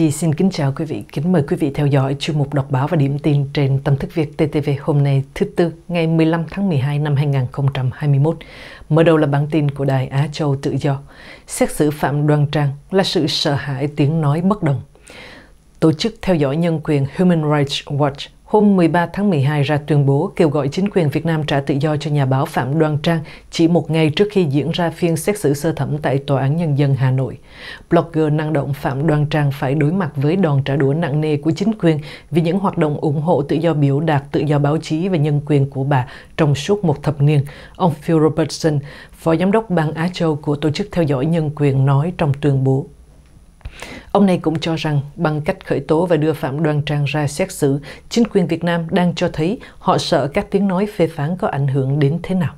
Chi xin kính chào quý vị, kính mời quý vị theo dõi chuyên mục đọc báo và điểm tin trên Tâm thức Việt TTV hôm nay thứ Tư ngày 15 tháng 12 năm 2021. Mở đầu là bản tin của Đài Á Châu Tự Do. Xét xử Phạm Đoan Trang là sự sợ hãi tiếng nói bất đồng. Tổ chức theo dõi nhân quyền Human Rights Watch hôm 13 tháng 12 ra tuyên bố kêu gọi chính quyền Việt Nam trả tự do cho nhà báo Phạm Đoan Trang chỉ một ngày trước khi diễn ra phiên xét xử sơ thẩm tại Tòa án Nhân dân Hà Nội. Blogger năng động Phạm Đoan Trang phải đối mặt với đòn trả đũa nặng nề của chính quyền vì những hoạt động ủng hộ tự do biểu đạt, tự do báo chí và nhân quyền của bà trong suốt một thập niên. Ông Phil Robertson, Phó Giám đốc Ban Á Châu của Tổ chức Theo dõi Nhân quyền nói trong tuyên bố. Ông này cũng cho rằng, bằng cách khởi tố và đưa Phạm Đoan Trang ra xét xử, chính quyền Việt Nam đang cho thấy họ sợ các tiếng nói phê phán có ảnh hưởng đến thế nào.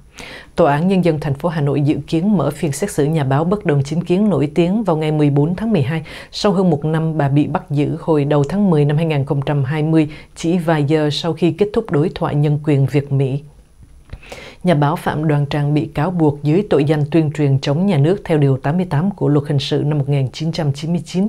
Tòa án Nhân dân thành phố Hà Nội dự kiến mở phiên xét xử nhà báo bất đồng chính kiến nổi tiếng vào ngày 14 tháng 12, sau hơn một năm bà bị bắt giữ hồi đầu tháng 10 năm 2020, chỉ vài giờ sau khi kết thúc đối thoại nhân quyền Việt-Mỹ Nhà báo Phạm Đoàn Trang bị cáo buộc dưới tội danh tuyên truyền chống nhà nước theo Điều 88 của Luật Hình sự năm 1999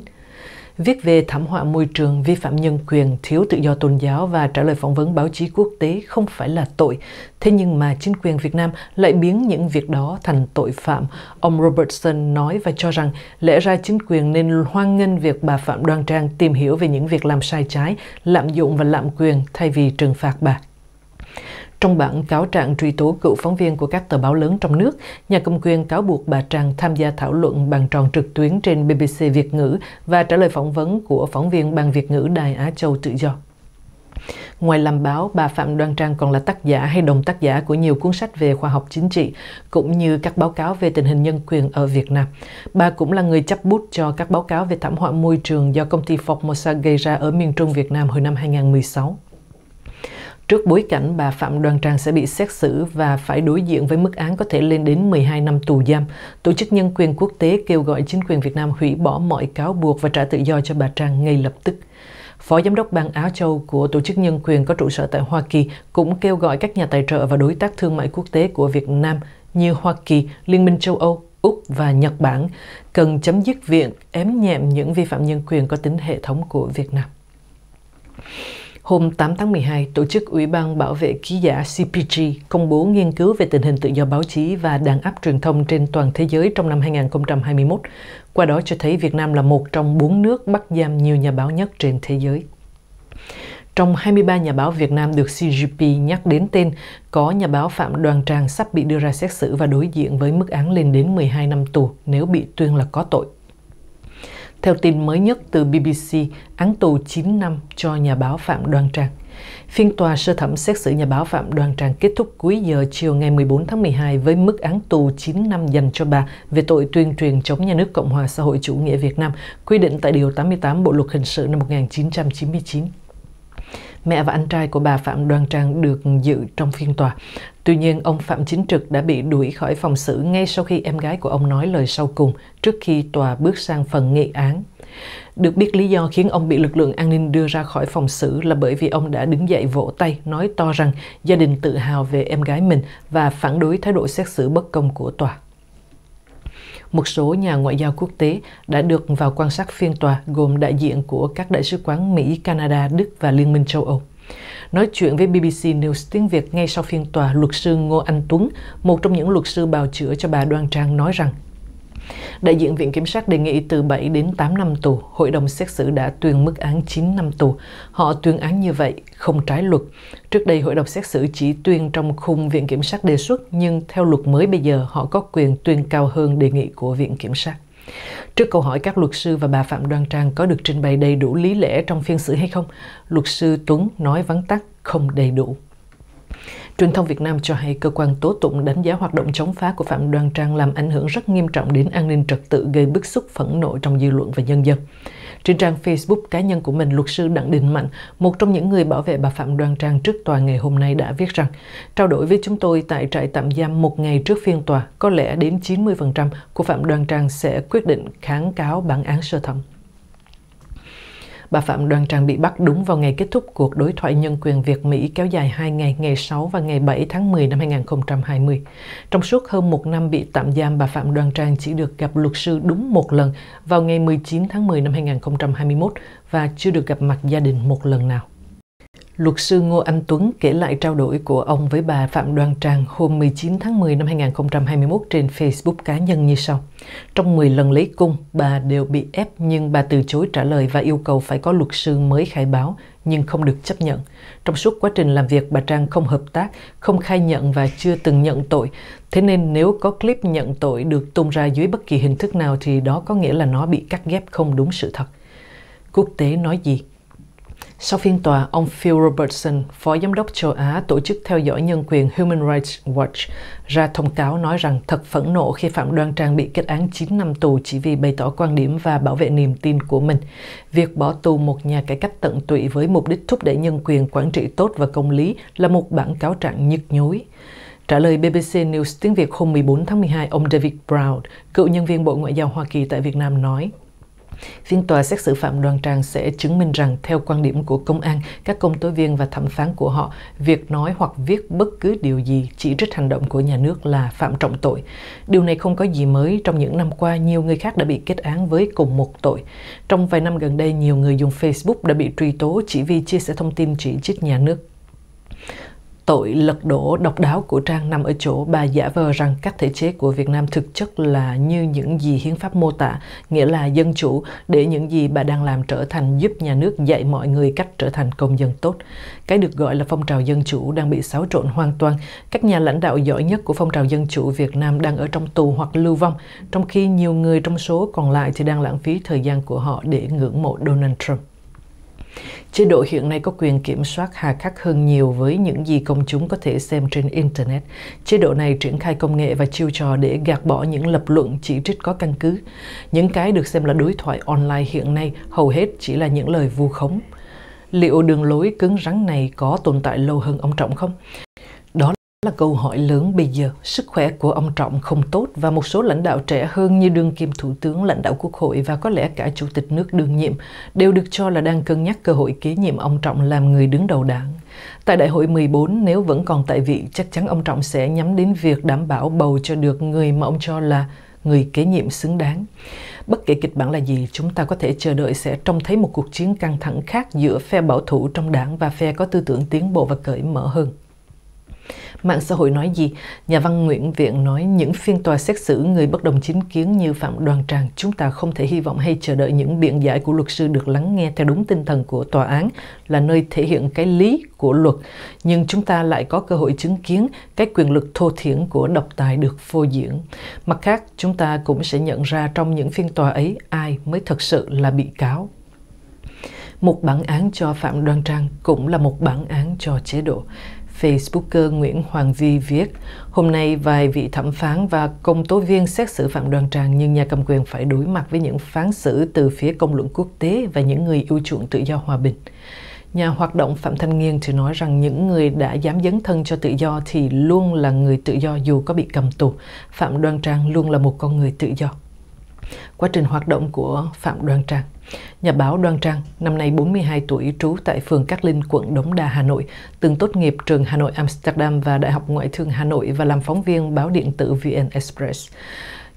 viết về thảm họa môi trường, vi phạm nhân quyền, thiếu tự do tôn giáo và trả lời phỏng vấn báo chí quốc tế không phải là tội. Thế nhưng mà chính quyền Việt Nam lại biến những việc đó thành tội phạm. Ông Robertson nói và cho rằng lẽ ra chính quyền nên hoan nghênh việc bà Phạm Đoan Trang tìm hiểu về những việc làm sai trái, lạm dụng và lạm quyền thay vì trừng phạt bà. Trong bản cáo trạng truy tố cựu phóng viên của các tờ báo lớn trong nước, nhà cầm quyền cáo buộc bà Trang tham gia thảo luận bằng tròn trực tuyến trên BBC Việt ngữ và trả lời phỏng vấn của phóng viên bằng Việt ngữ Đài Á Châu Tự Do. Ngoài làm báo, bà Phạm Đoan Trang còn là tác giả hay đồng tác giả của nhiều cuốn sách về khoa học chính trị, cũng như các báo cáo về tình hình nhân quyền ở Việt Nam. Bà cũng là người chấp bút cho các báo cáo về thảm họa môi trường do công ty Formosa gây ra ở miền Trung Việt Nam hồi năm 2016 trước bối cảnh bà Phạm Đoàn Trang sẽ bị xét xử và phải đối diện với mức án có thể lên đến 12 năm tù giam, Tổ chức Nhân quyền Quốc tế kêu gọi chính quyền Việt Nam hủy bỏ mọi cáo buộc và trả tự do cho bà Trang ngay lập tức. Phó Giám đốc Ban Á Châu của Tổ chức Nhân quyền có trụ sở tại Hoa Kỳ cũng kêu gọi các nhà tài trợ và đối tác thương mại quốc tế của Việt Nam như Hoa Kỳ, Liên minh châu Âu, Úc và Nhật Bản cần chấm dứt việc ém nhẹm những vi phạm nhân quyền có tính hệ thống của Việt Nam. Hôm 8 tháng 12, Tổ chức Ủy ban Bảo vệ Ký giả CPG công bố nghiên cứu về tình hình tự do báo chí và đàn áp truyền thông trên toàn thế giới trong năm 2021, qua đó cho thấy Việt Nam là một trong bốn nước bắt giam nhiều nhà báo nhất trên thế giới. Trong 23 nhà báo Việt Nam được CGP nhắc đến tên, có nhà báo Phạm Đoàn Trang sắp bị đưa ra xét xử và đối diện với mức án lên đến 12 năm tù nếu bị tuyên là có tội. Theo tin mới nhất từ BBC, án tù 9 năm cho nhà báo Phạm Đoan Trang. Phiên tòa sơ thẩm xét xử nhà báo Phạm Đoan Trang kết thúc cuối giờ chiều ngày 14 tháng 12 với mức án tù 9 năm dành cho bà về tội tuyên truyền chống nhà nước Cộng hòa xã hội chủ nghĩa Việt Nam, quy định tại Điều 88 Bộ Luật Hình sự năm 1999 mẹ và anh trai của bà Phạm Đoan Trang được dự trong phiên tòa. Tuy nhiên, ông Phạm Chính Trực đã bị đuổi khỏi phòng xử ngay sau khi em gái của ông nói lời sau cùng trước khi tòa bước sang phần nghị án. Được biết lý do khiến ông bị lực lượng an ninh đưa ra khỏi phòng xử là bởi vì ông đã đứng dậy vỗ tay nói to rằng gia đình tự hào về em gái mình và phản đối thái độ xét xử bất công của tòa một số nhà ngoại giao quốc tế đã được vào quan sát phiên tòa gồm đại diện của các đại sứ quán Mỹ, Canada, Đức và Liên minh châu Âu. Nói chuyện với BBC News tiếng Việt ngay sau phiên tòa, luật sư Ngô Anh Tuấn, một trong những luật sư bào chữa cho bà Đoan Trang nói rằng Đại diện Viện Kiểm sát đề nghị từ 7 đến 8 năm tù, hội đồng xét xử đã tuyên mức án 9 năm tù. Họ tuyên án như vậy không trái luật. Trước đây hội đồng xét xử chỉ tuyên trong khung Viện Kiểm sát đề xuất nhưng theo luật mới bây giờ họ có quyền tuyên cao hơn đề nghị của Viện Kiểm sát. Trước câu hỏi các luật sư và bà Phạm Đoan Trang có được trình bày đầy đủ lý lẽ trong phiên xử hay không, luật sư Tuấn nói vắn tắt không đầy đủ. Truyền thông Việt Nam cho hay cơ quan tố tụng đánh giá hoạt động chống phá của Phạm Đoan Trang làm ảnh hưởng rất nghiêm trọng đến an ninh trật tự gây bức xúc phẫn nộ trong dư luận và nhân dân. Trên trang Facebook cá nhân của mình, luật sư Đặng Đình Mạnh, một trong những người bảo vệ bà Phạm Đoan Trang trước tòa ngày hôm nay đã viết rằng, trao đổi với chúng tôi tại trại tạm giam một ngày trước phiên tòa, có lẽ đến 90% của Phạm Đoan Trang sẽ quyết định kháng cáo bản án sơ thẩm bà Phạm Đoàn Trang bị bắt đúng vào ngày kết thúc cuộc đối thoại nhân quyền Việt-Mỹ kéo dài 2 ngày, ngày 6 và ngày 7 tháng 10 năm 2020. Trong suốt hơn một năm bị tạm giam, bà Phạm Đoàn Trang chỉ được gặp luật sư đúng một lần vào ngày 19 tháng 10 năm 2021 và chưa được gặp mặt gia đình một lần nào. Luật sư Ngô Anh Tuấn kể lại trao đổi của ông với bà Phạm Đoan Trang hôm 19 tháng 10 năm 2021 trên Facebook cá nhân như sau. Trong 10 lần lấy cung, bà đều bị ép nhưng bà từ chối trả lời và yêu cầu phải có luật sư mới khai báo nhưng không được chấp nhận. Trong suốt quá trình làm việc, bà Trang không hợp tác, không khai nhận và chưa từng nhận tội. Thế nên nếu có clip nhận tội được tung ra dưới bất kỳ hình thức nào thì đó có nghĩa là nó bị cắt ghép không đúng sự thật. Quốc tế nói gì? Sau phiên tòa, ông Phil Robertson, Phó Giám đốc châu Á Tổ chức Theo dõi Nhân quyền Human Rights Watch, ra thông cáo nói rằng thật phẫn nộ khi Phạm Đoan Trang bị kết án 9 năm tù chỉ vì bày tỏ quan điểm và bảo vệ niềm tin của mình. Việc bỏ tù một nhà cải cách tận tụy với mục đích thúc đẩy nhân quyền, quản trị tốt và công lý là một bản cáo trạng nhức nhối. Trả lời BBC News tiếng Việt hôm 14 tháng 12, ông David Brown, cựu nhân viên Bộ Ngoại giao Hoa Kỳ tại Việt Nam nói – Phiên tòa xét xử Phạm Đoàn trang sẽ chứng minh rằng, theo quan điểm của công an, các công tố viên và thẩm phán của họ, việc nói hoặc viết bất cứ điều gì chỉ trích hành động của nhà nước là phạm trọng tội. Điều này không có gì mới. Trong những năm qua, nhiều người khác đã bị kết án với cùng một tội. Trong vài năm gần đây, nhiều người dùng Facebook đã bị truy tố chỉ vì chia sẻ thông tin chỉ trích nhà nước Tội lật đổ độc đáo của Trang nằm ở chỗ bà giả vờ rằng các thể chế của Việt Nam thực chất là như những gì hiến pháp mô tả, nghĩa là dân chủ, để những gì bà đang làm trở thành giúp nhà nước dạy mọi người cách trở thành công dân tốt. Cái được gọi là phong trào dân chủ đang bị xáo trộn hoàn toàn. Các nhà lãnh đạo giỏi nhất của phong trào dân chủ Việt Nam đang ở trong tù hoặc lưu vong, trong khi nhiều người trong số còn lại thì đang lãng phí thời gian của họ để ngưỡng mộ Donald Trump. Chế độ hiện nay có quyền kiểm soát hà khắc hơn nhiều với những gì công chúng có thể xem trên Internet. Chế độ này triển khai công nghệ và chiêu trò để gạt bỏ những lập luận chỉ trích có căn cứ. Những cái được xem là đối thoại online hiện nay hầu hết chỉ là những lời vu khống. Liệu đường lối cứng rắn này có tồn tại lâu hơn ông Trọng không? là câu hỏi lớn bây giờ. Sức khỏe của ông Trọng không tốt và một số lãnh đạo trẻ hơn như đương kim thủ tướng, lãnh đạo quốc hội và có lẽ cả chủ tịch nước đương nhiệm đều được cho là đang cân nhắc cơ hội kế nhiệm ông Trọng làm người đứng đầu đảng. Tại đại hội 14, nếu vẫn còn tại vị, chắc chắn ông Trọng sẽ nhắm đến việc đảm bảo bầu cho được người mà ông cho là người kế nhiệm xứng đáng. Bất kể kịch bản là gì, chúng ta có thể chờ đợi sẽ trông thấy một cuộc chiến căng thẳng khác giữa phe bảo thủ trong đảng và phe có tư tưởng tiến bộ và cởi mở hơn. Mạng xã hội nói gì? Nhà văn Nguyễn Viện nói những phiên tòa xét xử người bất đồng chính kiến như Phạm Đoàn Tràng chúng ta không thể hy vọng hay chờ đợi những biện giải của luật sư được lắng nghe theo đúng tinh thần của tòa án là nơi thể hiện cái lý của luật. Nhưng chúng ta lại có cơ hội chứng kiến cái quyền lực thô thiển của độc tài được phô diễn. Mặt khác, chúng ta cũng sẽ nhận ra trong những phiên tòa ấy ai mới thật sự là bị cáo một bản án cho Phạm Đoàn Trang cũng là một bản án cho chế độ. Facebooker Nguyễn Hoàng Vi viết, hôm nay vài vị thẩm phán và công tố viên xét xử Phạm Đoàn Tràng nhưng nhà cầm quyền phải đối mặt với những phán xử từ phía công luận quốc tế và những người yêu chuộng tự do hòa bình. Nhà hoạt động Phạm Thanh Nghiên thì nói rằng những người đã dám dấn thân cho tự do thì luôn là người tự do dù có bị cầm tù. Phạm Đoan Trang luôn là một con người tự do quá trình hoạt động của Phạm Đoan Trang. Nhà báo Đoan Trang, năm nay 42 tuổi, trú tại phường Cát Linh, quận Đống Đa, Hà Nội, từng tốt nghiệp trường Hà Nội Amsterdam và Đại học Ngoại thương Hà Nội và làm phóng viên báo điện tử VN Express.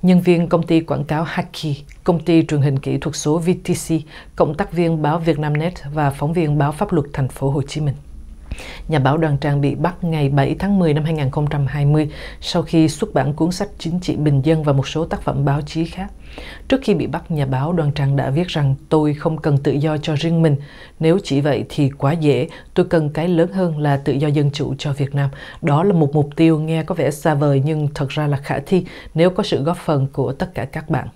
Nhân viên công ty quảng cáo Haki, công ty truyền hình kỹ thuật số VTC, cộng tác viên báo Vietnamnet và phóng viên báo pháp luật thành phố Hồ Chí Minh. Nhà báo Đoàn Trang bị bắt ngày 7 tháng 10 năm 2020 sau khi xuất bản cuốn sách Chính trị Bình dân và một số tác phẩm báo chí khác. Trước khi bị bắt, nhà báo Đoàn Trang đã viết rằng tôi không cần tự do cho riêng mình. Nếu chỉ vậy thì quá dễ, tôi cần cái lớn hơn là tự do dân chủ cho Việt Nam. Đó là một mục tiêu nghe có vẻ xa vời nhưng thật ra là khả thi nếu có sự góp phần của tất cả các bạn.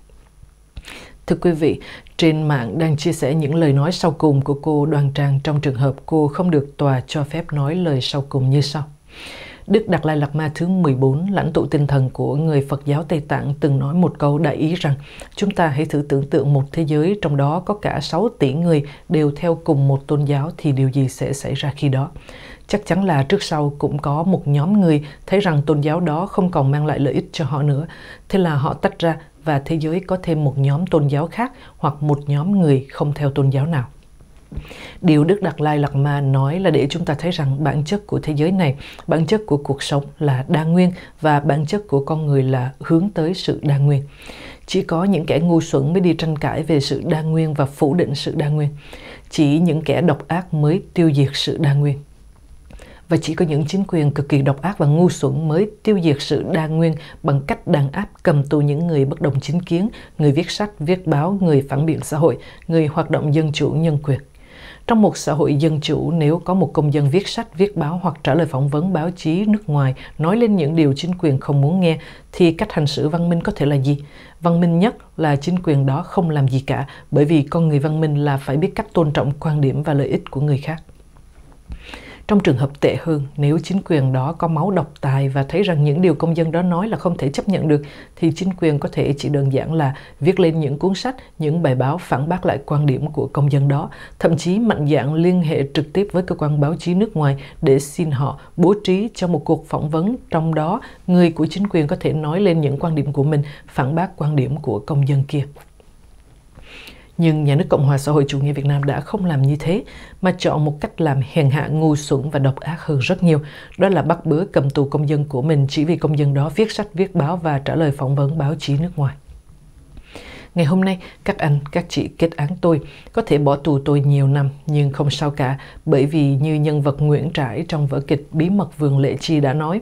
Thưa quý vị, trên mạng đang chia sẻ những lời nói sau cùng của cô Đoan Trang trong trường hợp cô không được tòa cho phép nói lời sau cùng như sau. Đức Đạt Lai Lạt Ma thứ 14, lãnh tụ tinh thần của người Phật giáo Tây Tạng từng nói một câu đại ý rằng chúng ta hãy thử tưởng tượng một thế giới trong đó có cả 6 tỷ người đều theo cùng một tôn giáo thì điều gì sẽ xảy ra khi đó. Chắc chắn là trước sau cũng có một nhóm người thấy rằng tôn giáo đó không còn mang lại lợi ích cho họ nữa. Thế là họ tách ra và thế giới có thêm một nhóm tôn giáo khác hoặc một nhóm người không theo tôn giáo nào. Điều Đức Đạt Lai Lạt Ma nói là để chúng ta thấy rằng bản chất của thế giới này, bản chất của cuộc sống là đa nguyên và bản chất của con người là hướng tới sự đa nguyên. Chỉ có những kẻ ngu xuẩn mới đi tranh cãi về sự đa nguyên và phủ định sự đa nguyên. Chỉ những kẻ độc ác mới tiêu diệt sự đa nguyên và chỉ có những chính quyền cực kỳ độc ác và ngu xuẩn mới tiêu diệt sự đa nguyên bằng cách đàn áp cầm tù những người bất đồng chính kiến, người viết sách, viết báo, người phản biện xã hội, người hoạt động dân chủ nhân quyền. Trong một xã hội dân chủ, nếu có một công dân viết sách, viết báo hoặc trả lời phỏng vấn báo chí nước ngoài nói lên những điều chính quyền không muốn nghe, thì cách hành xử văn minh có thể là gì? Văn minh nhất là chính quyền đó không làm gì cả, bởi vì con người văn minh là phải biết cách tôn trọng quan điểm và lợi ích của người khác. Trong trường hợp tệ hơn, nếu chính quyền đó có máu độc tài và thấy rằng những điều công dân đó nói là không thể chấp nhận được, thì chính quyền có thể chỉ đơn giản là viết lên những cuốn sách, những bài báo phản bác lại quan điểm của công dân đó, thậm chí mạnh dạn liên hệ trực tiếp với cơ quan báo chí nước ngoài để xin họ bố trí cho một cuộc phỏng vấn, trong đó người của chính quyền có thể nói lên những quan điểm của mình, phản bác quan điểm của công dân kia. Nhưng nhà nước Cộng hòa xã hội chủ nghĩa Việt Nam đã không làm như thế, mà chọn một cách làm hèn hạ ngu xuẩn và độc ác hơn rất nhiều. Đó là bắt bớ cầm tù công dân của mình chỉ vì công dân đó viết sách, viết báo và trả lời phỏng vấn báo chí nước ngoài. Ngày hôm nay, các anh, các chị kết án tôi, có thể bỏ tù tôi nhiều năm, nhưng không sao cả, bởi vì như nhân vật Nguyễn Trãi trong vở kịch Bí mật vườn Lệ Chi đã nói,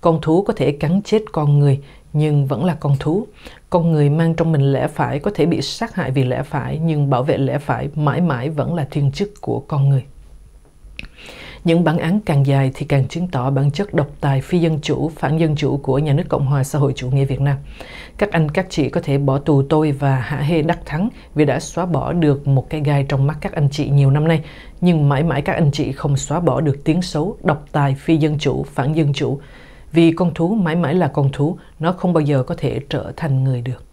con thú có thể cắn chết con người, nhưng vẫn là con thú con người mang trong mình lẽ phải có thể bị sát hại vì lẽ phải nhưng bảo vệ lẽ phải mãi mãi vẫn là thiên chức của con người những bản án càng dài thì càng chứng tỏ bản chất độc tài phi dân chủ, phản dân chủ của nhà nước Cộng hòa xã hội chủ nghĩa Việt Nam. Các anh các chị có thể bỏ tù tôi và hạ hê đắc thắng vì đã xóa bỏ được một cái gai trong mắt các anh chị nhiều năm nay, nhưng mãi mãi các anh chị không xóa bỏ được tiếng xấu, độc tài phi dân chủ, phản dân chủ vì con thú mãi mãi là con thú nó không bao giờ có thể trở thành người được